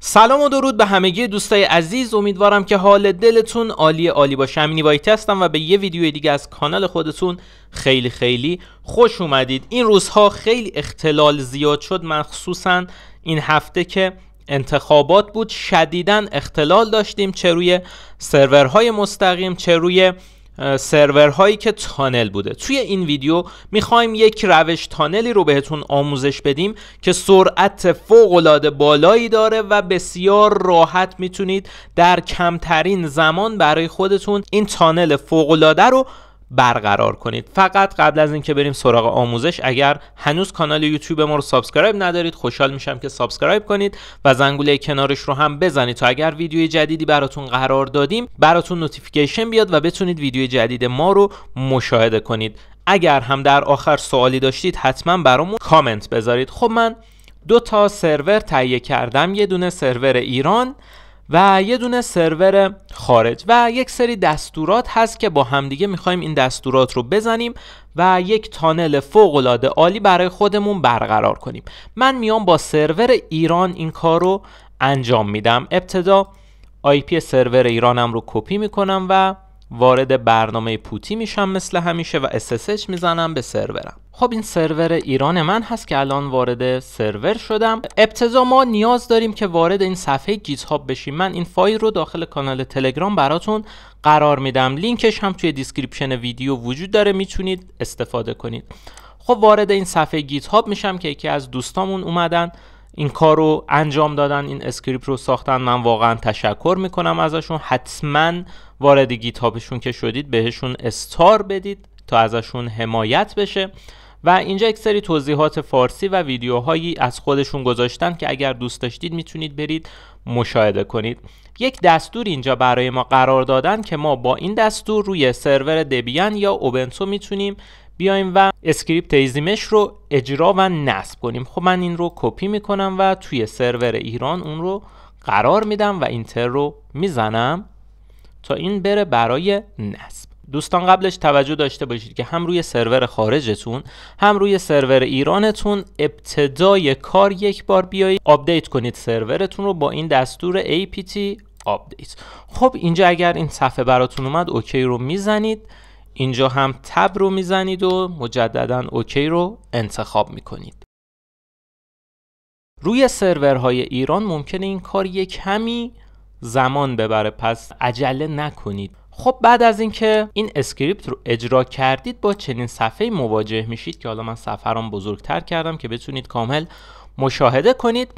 سلام و درود به همگی دوستای عزیز امیدوارم که حال دلتون عالی عالی باشه امینی وایت هستم و به یه ویدیو دیگه از کانال خودتون خیلی خیلی خوش اومدید این روزها خیلی اختلال زیاد شد مخصوصا این هفته که انتخابات بود شدیدا اختلال داشتیم چه روی سرورهای مستقیم چه روی سرورهایی که تانل بوده توی این ویدیو میخوایم یک روش تانلی رو بهتون آموزش بدیم که سرعت العاده بالایی داره و بسیار راحت میتونید در کمترین زمان برای خودتون این تانل العاده رو برقرار کنید فقط قبل از اینکه بریم سراغ آموزش اگر هنوز کانال یوتیوب ما رو سابسکرایب ندارید خوشحال میشم که سابسکرایب کنید و زنگوله کنارش رو هم بزنید تا اگر ویدیو جدیدی براتون قرار دادیم براتون نوتیفیکیشن بیاد و بتونید ویدیو جدید ما رو مشاهده کنید اگر هم در آخر سوالی داشتید حتما برامون کامنت بذارید خب من دو تا سرور تهیه کردم یه دونه سرور ایران و یه دونه سرور خارج و یک سری دستورات هست که با همدیگه میخوایم این دستورات رو بزنیم و یک تانل فوق عالی برای خودمون برقرار کنیم من میام با سرور ایران این کار رو انجام میدم ابتدا آی پی سرور ایرانم رو کپی میکنم و وارد برنامه پوتی میشم مثل همیشه و SSH میزنم به سرورم خب این سرور ایران من هست که الان وارد سرور شدم ابتدا ما نیاز داریم که وارد این صفحه گیت هاب بشیم من این فایل رو داخل کانال تلگرام براتون قرار میدم لینکش هم توی دیسکریپشن ویدیو وجود داره میتونید استفاده کنید خب وارد این صفحه گیت هاب میشم که یکی از دوستامون اومدن این کار رو انجام دادن این اسکریپ رو ساختن من واقعا تشکر میکنم ازشون حتما وارد گیتابشون که شدید بهشون استار بدید تا ازشون حمایت بشه و اینجا یک سری توضیحات فارسی و ویدیوهایی از خودشون گذاشتن که اگر دوست داشتید میتونید برید مشاهده کنید یک دستور اینجا برای ما قرار دادن که ما با این دستور روی سرور دبیان یا اوبنتو میتونیم بیایم و اسکریپت ایزیمش رو اجرا و نصب کنیم خب من این رو کپی میکنم و توی سرور ایران اون رو قرار میدم و اینتر رو میزنم تا این بره برای نصب دوستان قبلش توجه داشته باشید که هم روی سرور خارجتون هم روی سرور ایرانتون ابتدای کار یک بار بیایید آپدیت کنید سرورتون رو با این دستور apt update خب اینجا اگر این صفحه براتون اومد اوکی رو میزنید اینجا هم تب رو میزنید و مجددا اوکی رو انتخاب میکنید روی سرورهای ایران ممکنه این کار یک کمی زمان ببره پس عجله نکنید خب بعد از اینکه این اسکریپت رو اجرا کردید با چنین صفحه مواجه میشید که حالا من صفحه رو بزرگتر کردم که بتونید کامل مشاهده کنید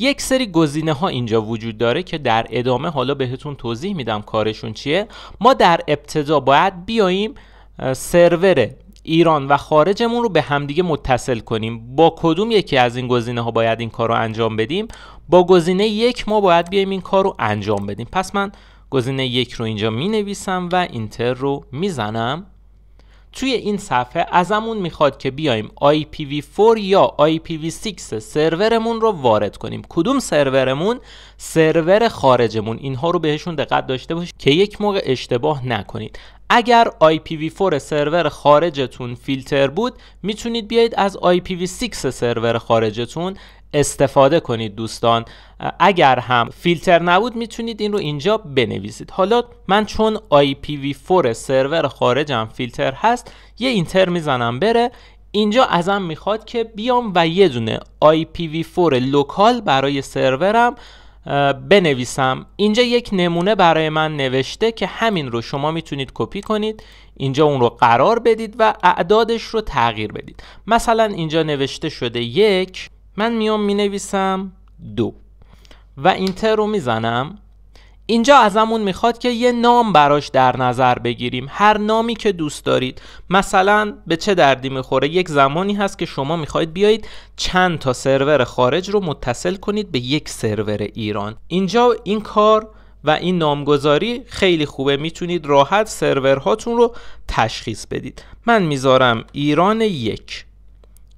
یک سری گزینه ها اینجا وجود داره که در ادامه حالا بهتون توضیح میدم کارشون چیه ما در ابتدا باید بیاییم سرور ایران و خارجمون رو به همدیگه متصل کنیم با کدوم یکی از این گزینه ها باید این کار رو انجام بدیم با گزینه یک ما باید بیایم این کار رو انجام بدیم پس من گزینه یک رو اینجا می نویسم و اینتر رو میزنم توی این صفحه ازمون میخواد که بیایم IPv4 یا IPv6 سرورمون رو وارد کنیم کدوم سرورمون سرور خارجمون اینها رو بهشون دقت داشته باشید که یک موقع اشتباه نکنید اگر IPv4 سرور خارجتون فیلتر بود میتونید بیایید از IPv6 سرور خارجتون استفاده کنید دوستان اگر هم فیلتر نبود میتونید این رو اینجا بنویسید حالا من چون IPv4 سرور خارجم فیلتر هست یه اینتر میزنم بره اینجا ازم میخواد که بیام و یه دونه IPv4 لوکال برای سرورم بنویسم اینجا یک نمونه برای من نوشته که همین رو شما میتونید کپی کنید اینجا اون رو قرار بدید و اعدادش رو تغییر بدید مثلا اینجا نوشته شده یک من میام می نویسم دو و اینتر رو میزنم اینجا ازمون میخواد که یه نام براش در نظر بگیریم هر نامی که دوست دارید مثلا به چه دردی میخوره یک زمانی هست که شما میخواید بیایید چند تا سرور خارج رو متصل کنید به یک سرور ایران اینجا این کار و این نامگذاری خیلی خوبه میتونید راحت سرورهاتون رو تشخیص بدید من میذارم ایران یک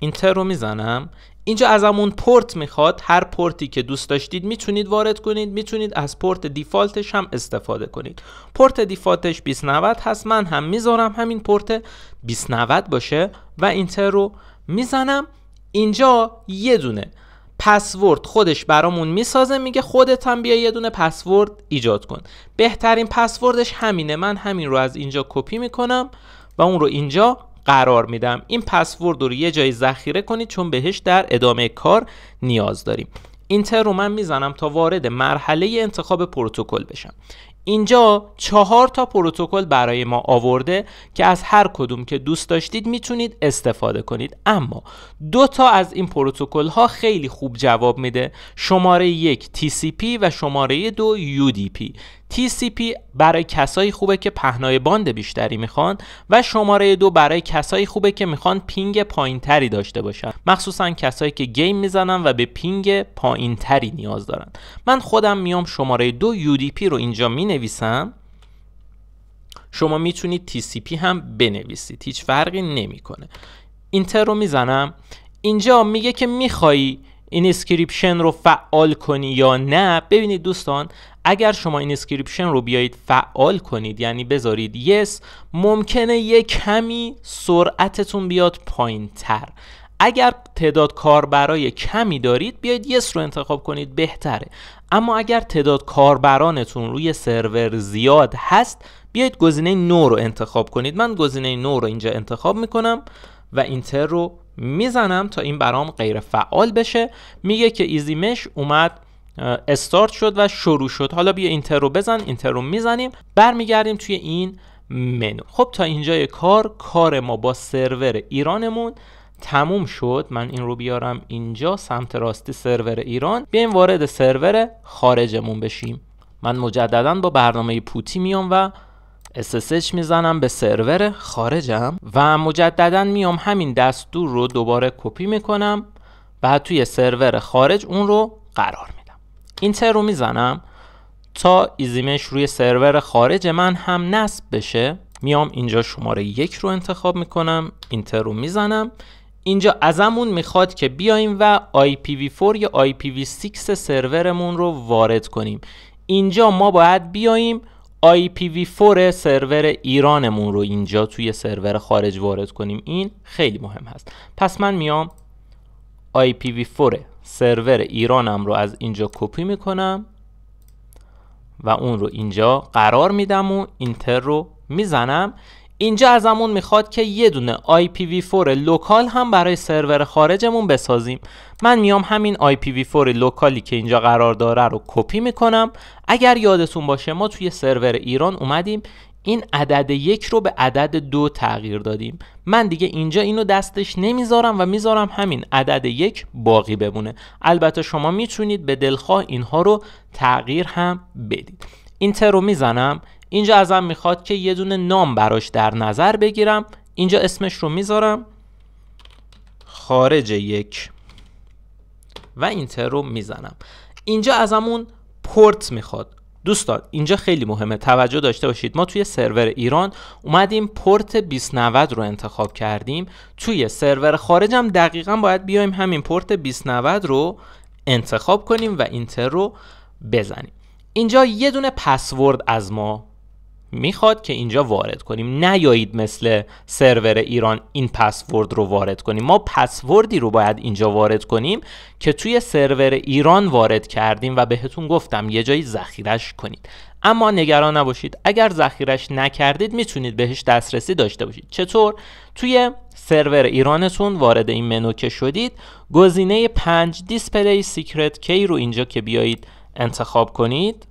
اینتر رو میزنم اینجا ازمون پورت میخواد هر پورتی که دوست داشتید میتونید وارد کنید میتونید از پورت دیفالتش هم استفاده کنید پورت دیفالتش 2090 هست من هم میذارم همین پورت 2090 باشه و اینتر رو میزنم اینجا یه دونه پسورد خودش برامون میسازه میگه خودت هم بیا یه دونه پسورد ایجاد کن بهترین پسوردش همینه من همین رو از اینجا کپی میکنم و اون رو اینجا قرار میدم این پسورد رو یه جایی ذخیره کنید چون بهش در ادامه کار نیاز داریم اینتر رو من میزنم تا وارد مرحله انتخاب پروتکل بشم اینجا چهار تا پروتکل برای ما آورده که از هر کدوم که دوست داشتید میتونید استفاده کنید اما دو تا از این پروتکل ها خیلی خوب جواب میده شماره یک TCP و شماره دو UDP TCP برای کسایی خوبه که پهنای باند بیشتری میخوان و شماره دو برای کسایی خوبه که میخوان پینگ پایینتری داشته باشن مخصوصا کسایی که گیم میزنن و به پینگ پایینتری نیاز دارن من خودم میام شماره دو UDP رو اینجا مینویسم شما میتونید TCP هم بنویسید هیچ فرقی نمیکنه اینتر رو میزنم اینجا میگه که میخوایی این اسکریپشن رو فعال کنی یا نه ببینید دوستان اگر شما این اسکریپشن رو بیایید فعال کنید یعنی بذارید یس yes, ممکنه یه کمی سرعتتون بیاد پایین تر اگر تعداد کاربرای کمی دارید بیاید یس رو انتخاب کنید بهتره اما اگر تعداد کاربرانتون روی سرور زیاد هست بیایید گزینه نو رو انتخاب کنید من گزینه نو رو اینجا انتخاب میکنم و اینتر رو میزنم تا این برام غیر فعال بشه میگه که ایزیمش اومد استارت شد و شروع شد حالا بیا اینتر رو بزن اینتر رو میزنیم برمیگردیم توی این منو خب تا اینجای کار کار ما با سرور ایرانمون تموم شد من این رو بیارم اینجا سمت راستی سرور ایران بیایم وارد سرور خارجمون بشیم من مجددا با برنامه پوتی میام و SSH میزنم به سرور خارجم و مجددا میام همین دستور رو دوباره کپی میکنم بعد توی سرور خارج اون رو قرار میدم این تر رو میزنم تا ایزیمش روی سرور خارج من هم نصب بشه میام اینجا شماره یک رو انتخاب میکنم اینتر رو میزنم اینجا ازمون میخواد که بیایم و IPv4 یا IPv6 سرورمون رو وارد کنیم اینجا ما باید بیایم IPv4 سرور ایرانمون رو اینجا توی سرور خارج وارد کنیم این خیلی مهم هست پس من میام IPv4 سرور ایرانم رو از اینجا کپی میکنم و اون رو اینجا قرار میدم و اینتر رو میزنم اینجا ازمون میخواد که یه دونه IPv4 لوکال هم برای سرور خارجمون بسازیم من میام همین IPv4 لوکالی که اینجا قرار داره رو کپی میکنم اگر یادتون باشه ما توی سرور ایران اومدیم این عدد یک رو به عدد دو تغییر دادیم من دیگه اینجا اینو دستش نمیذارم و میذارم همین عدد یک باقی بمونه البته شما میتونید به دلخواه اینها رو تغییر هم بدید اینتر رو میزنم اینجا ازم میخواد که یه دونه نام براش در نظر بگیرم اینجا اسمش رو میذارم خارج یک و اینتر رو میزنم اینجا ازمون پورت میخواد دوستان اینجا خیلی مهمه توجه داشته باشید ما توی سرور ایران اومدیم پورت 2090 رو انتخاب کردیم توی سرور خارج هم دقیقا باید بیایم همین پورت 2090 رو انتخاب کنیم و اینتر رو بزنیم اینجا یه دونه پسورد از ما میخواد که اینجا وارد کنیم نیایید مثل سرور ایران این پسورد رو وارد کنیم ما پسوردی رو باید اینجا وارد کنیم که توی سرور ایران وارد کردیم و بهتون گفتم یه جایی ذخیرش کنید اما نگران نباشید اگر ذخیرش نکردید میتونید بهش دسترسی داشته باشید چطور توی سرور ایرانتون وارد این منو که شدید گزینه 5 دیسپلی سیکرت کی رو اینجا که بیایید انتخاب کنید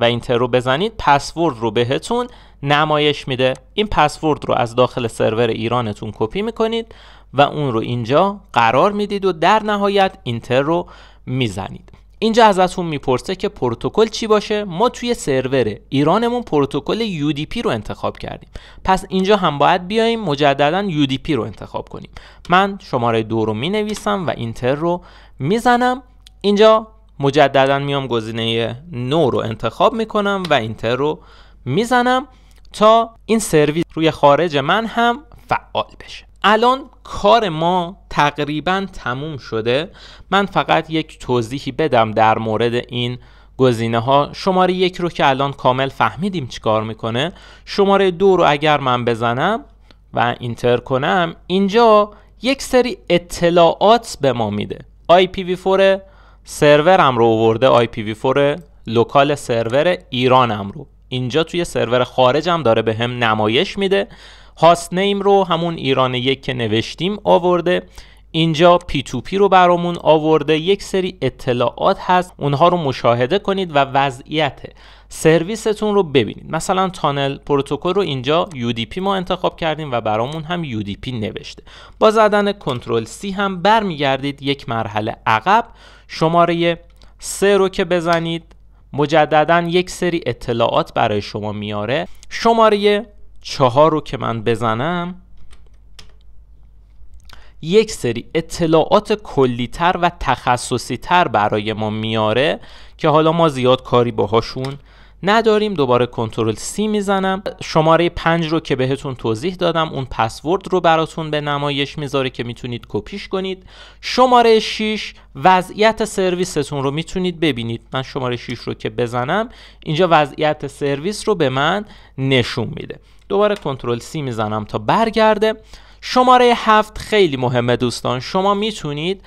و اینتر رو بزنید پسورد رو بهتون نمایش میده این پسورد رو از داخل سرور ایرانتون کپی میکنید و اون رو اینجا قرار میدید و در نهایت اینتر رو میزنید اینجا ازتون میپرسه که پروتکل چی باشه ما توی سرور ایرانمون پروتکل UDP رو انتخاب کردیم پس اینجا هم باید بیاییم مجددا UDP رو انتخاب کنیم من شماره دو رو مینویسم و اینتر رو میزنم اینجا مجددا میام گزینه نو رو انتخاب میکنم و اینتر رو میزنم تا این سرویس روی خارج من هم فعال بشه الان کار ما تقریبا تموم شده من فقط یک توضیحی بدم در مورد این گزینه ها شماره یک رو که الان کامل فهمیدیم چیکار میکنه شماره دو رو اگر من بزنم و اینتر کنم اینجا یک سری اطلاعات به ما میده IPv4 سرورم رو آورده IPv4 لوکال سرور ایرانم رو اینجا توی سرور خارجم داره به هم نمایش میده هاست نیم رو همون ایران یک که نوشتیم آورده اینجا پی تو پی رو برامون آورده یک سری اطلاعات هست اونها رو مشاهده کنید و وضعیت سرویستون رو ببینید مثلا تانل پروتکل رو اینجا پی ما انتخاب کردیم و برامون هم پی نوشته با زدن کنترل C هم برمیگردید یک مرحله عقب شماره 3 رو که بزنید مجددا یک سری اطلاعات برای شما میاره شماره 4 رو که من بزنم یک سری اطلاعات کلیتر و تخصصی تر برای ما میاره که حالا ما زیاد کاری باهاشون نداریم دوباره کنترل سی میزنم شماره 5 رو که بهتون توضیح دادم اون پسورد رو براتون به نمایش میذاره که میتونید کپیش کنید شماره 6 وضعیت سرویستون رو میتونید ببینید من شماره 6 رو که بزنم اینجا وضعیت سرویس رو به من نشون میده دوباره کنترل سی میزنم تا برگرده شماره هفت خیلی مهمه دوستان شما میتونید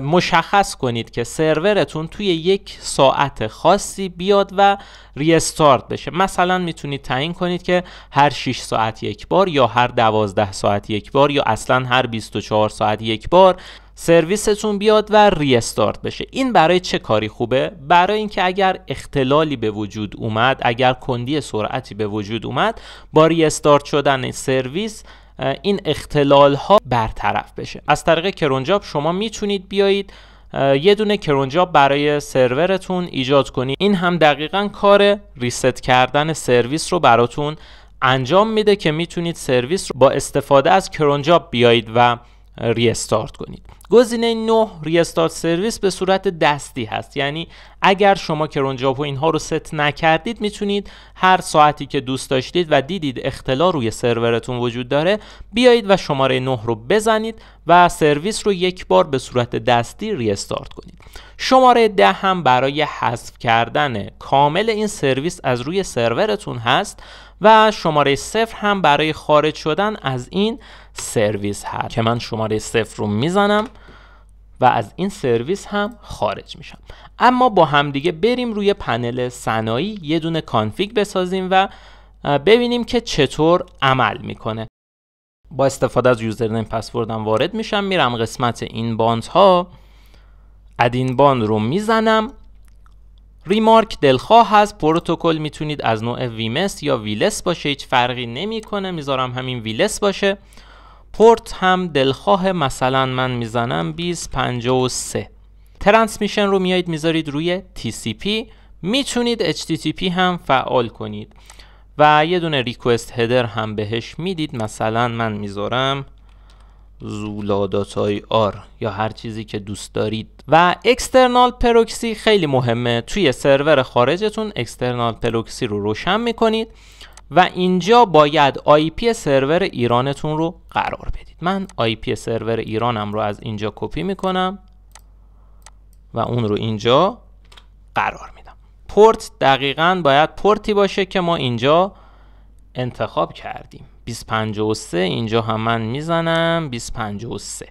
مشخص کنید که سرورتون توی یک ساعت خاصی بیاد و ریستارت بشه مثلا میتونید تعیین کنید که هر 6 ساعت یک بار یا هر 12 ساعت یک بار یا اصلا هر 24 ساعت یک بار سرویستون بیاد و ریستارت بشه این برای چه کاری خوبه برای اینکه اگر اختلالی به وجود اومد اگر کندی سرعتی به وجود اومد با ریستارت شدن سرویس این اختلال ها برطرف بشه از طریق کرونجاب شما میتونید بیایید یه دونه کرونجاب برای سرورتون ایجاد کنید این هم دقیقا کار ریست کردن سرویس رو براتون انجام میده که میتونید سرویس رو با استفاده از کرونجاب بیایید و ریستارت کنید گزینه 9 ریستارت سرویس به صورت دستی هست یعنی اگر شما کرونجابو و اینها رو ست نکردید میتونید هر ساعتی که دوست داشتید و دیدید اختلال روی سرورتون وجود داره بیایید و شماره 9 رو بزنید و سرویس رو یک بار به صورت دستی ریستارت کنید شماره 10 هم برای حذف کردن کامل این سرویس از روی سرورتون هست و شماره صفر هم برای خارج شدن از این سرویس هست که من شماره صفر رو میزنم و از این سرویس هم خارج میشم اما با همدیگه بریم روی پنل صنایع یه دونه کانفیگ بسازیم و ببینیم که چطور عمل میکنه با استفاده از یوزرنیم پسوردم وارد میشم میرم قسمت این باند ها ادین باند رو میزنم ریمارک دلخواه هست پروتکل میتونید از نوع ویمس یا ویلس باشه هیچ فرقی نمیکنه میذارم همین ویلس باشه پورت هم دلخواه مثلا من میزنم 2053 ترانسمیشن رو میایید میذارید روی TCP میتونید HTTP هم فعال کنید و یه دونه ریکوست هدر هم بهش میدید مثلا من میذارم زولاداتای آر یا هر چیزی که دوست دارید و اکسترنال پروکسی خیلی مهمه توی سرور خارجتون اکسترنال پروکسی رو روشن میکنید و اینجا باید IP سرور ایرانتون رو قرار بدید من IP سرور ایرانم رو از اینجا کپی میکنم و اون رو اینجا قرار میدم پورت دقیقا باید پورتی باشه که ما اینجا انتخاب کردیم 253 اینجا هم من میزنم 253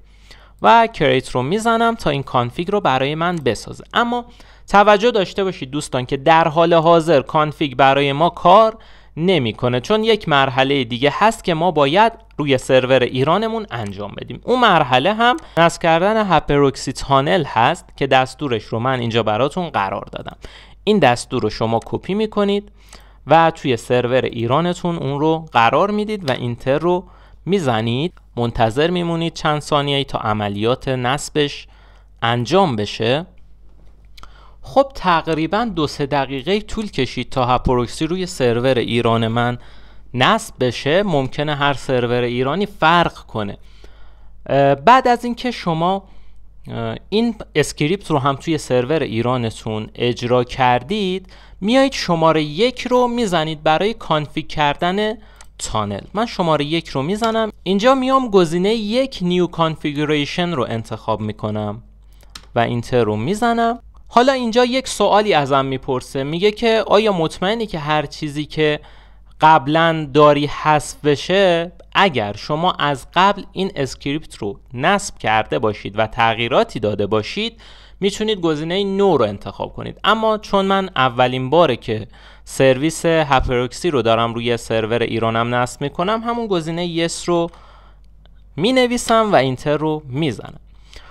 و کریت رو میزنم تا این کانفیگ رو برای من بسازه اما توجه داشته باشید دوستان که در حال حاضر کانفیگ برای ما کار نمیکنه چون یک مرحله دیگه هست که ما باید روی سرور ایرانمون انجام بدیم اون مرحله هم نصب کردن هپروکسی تانل هست که دستورش رو من اینجا براتون قرار دادم این دستور رو شما کپی میکنید و توی سرور ایرانتون اون رو قرار میدید و اینتر رو میزنید منتظر میمونید چند ثانیه تا عملیات نصبش انجام بشه خب تقریبا دو سه دقیقه طول کشید تا هپروکسی روی سرور ایران من نصب بشه ممکنه هر سرور ایرانی فرق کنه بعد از اینکه شما این اسکریپت رو هم توی سرور ایرانتون اجرا کردید میایید شماره یک رو میزنید برای کانفیگ کردن تانل من شماره یک رو میزنم اینجا میام گزینه یک نیو کانفیگوریشن رو انتخاب میکنم و اینتر رو میزنم حالا اینجا یک سوالی ازم میپرسه میگه که آیا مطمئنی که هر چیزی که قبلا داری حذف بشه اگر شما از قبل این اسکریپت رو نصب کرده باشید و تغییراتی داده باشید میتونید گزینه نو رو انتخاب کنید اما چون من اولین باره که سرویس هپروکسی رو دارم روی سرور ایرانم نصب میکنم همون گزینه یس رو مینویسم و اینتر رو میزنم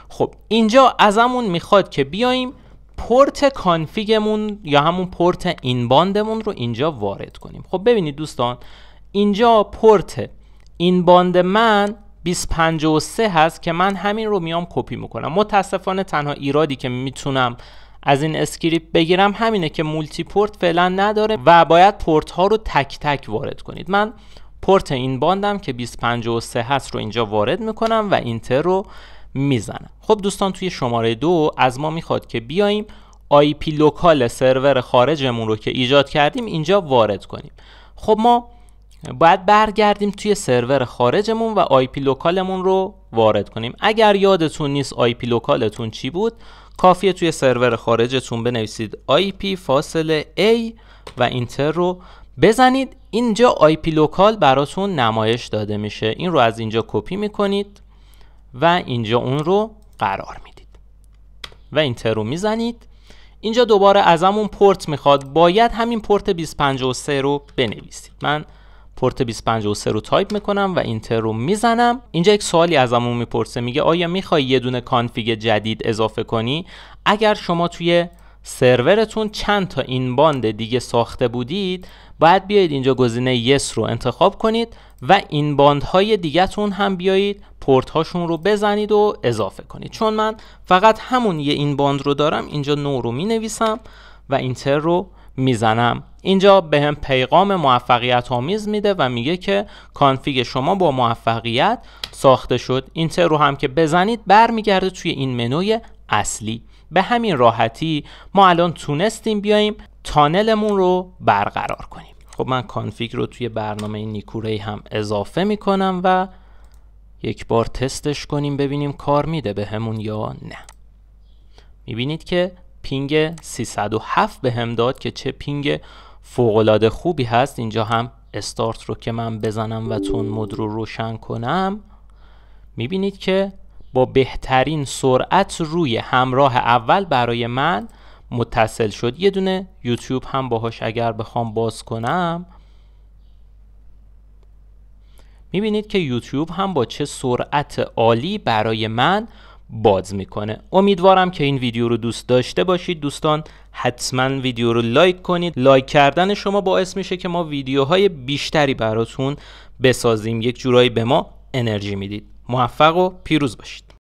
خب اینجا ازمون میخواد که بیایم پورت کانفیگمون یا همون پورت این باندمون رو اینجا وارد کنیم خب ببینید دوستان اینجا پورت این باند من 253 هست که من همین رو میام کپی میکنم متاسفانه تنها ایرادی که میتونم از این اسکریپت بگیرم همینه که مولتی پورت فعلا نداره و باید پورت ها رو تک تک وارد کنید من پورت این باندم که 253 هست رو اینجا وارد میکنم و اینتر رو میزنه خب دوستان توی شماره دو از ما میخواد که بیایم آی لوکال سرور خارجمون رو که ایجاد کردیم اینجا وارد کنیم خب ما باید برگردیم توی سرور خارجمون و آی پی لوکالمون رو وارد کنیم اگر یادتون نیست آی پی لوکالتون چی بود کافیه توی سرور خارجتون بنویسید آی پی فاصله A و اینتر رو بزنید اینجا آی پی لوکال براتون نمایش داده میشه این رو از اینجا کپی میکنید و اینجا اون رو قرار میدید و اینتر رو میزنید اینجا دوباره از همون پورت میخواد باید همین پورت 253 رو بنویسید من پورت 253 رو تایپ میکنم و اینتر رو میزنم اینجا یک سوالی از همون میپرسه میگه آیا میخوای یه دونه کانفیگ جدید اضافه کنی اگر شما توی سرورتون چند تا این باند دیگه ساخته بودید باید بیایید اینجا گزینه یس yes رو انتخاب کنید و این باندهای تون هم بیایید پورت هاشون رو بزنید و اضافه کنید چون من فقط همون یه این باند رو دارم اینجا نو رو می نویسم و اینتر رو میزنم اینجا به هم پیغام موفقیت آمیز میده و میگه که کانفیگ شما با موفقیت ساخته شد اینتر رو هم که بزنید برمیگرده توی این منوی اصلی به همین راحتی ما الان تونستیم بیاییم، تانلمون رو برقرار کنیم خب من کانفیگ رو توی برنامه نیکوری هم اضافه میکنم و یک بار تستش کنیم ببینیم کار میده بهمون همون یا نه میبینید که پینگ 307 به هم داد که چه پینگ فوقلاده خوبی هست اینجا هم استارت رو که من بزنم و تون مود رو روشن کنم میبینید که با بهترین سرعت روی همراه اول برای من متصل شد یه دونه یوتیوب هم باهاش اگر بخوام باز کنم میبینید که یوتیوب هم با چه سرعت عالی برای من باز میکنه امیدوارم که این ویدیو رو دوست داشته باشید دوستان حتما ویدیو رو لایک کنید لایک کردن شما باعث میشه که ما ویدیوهای بیشتری براتون بسازیم یک جورایی به ما انرژی میدید موفق و پیروز باشید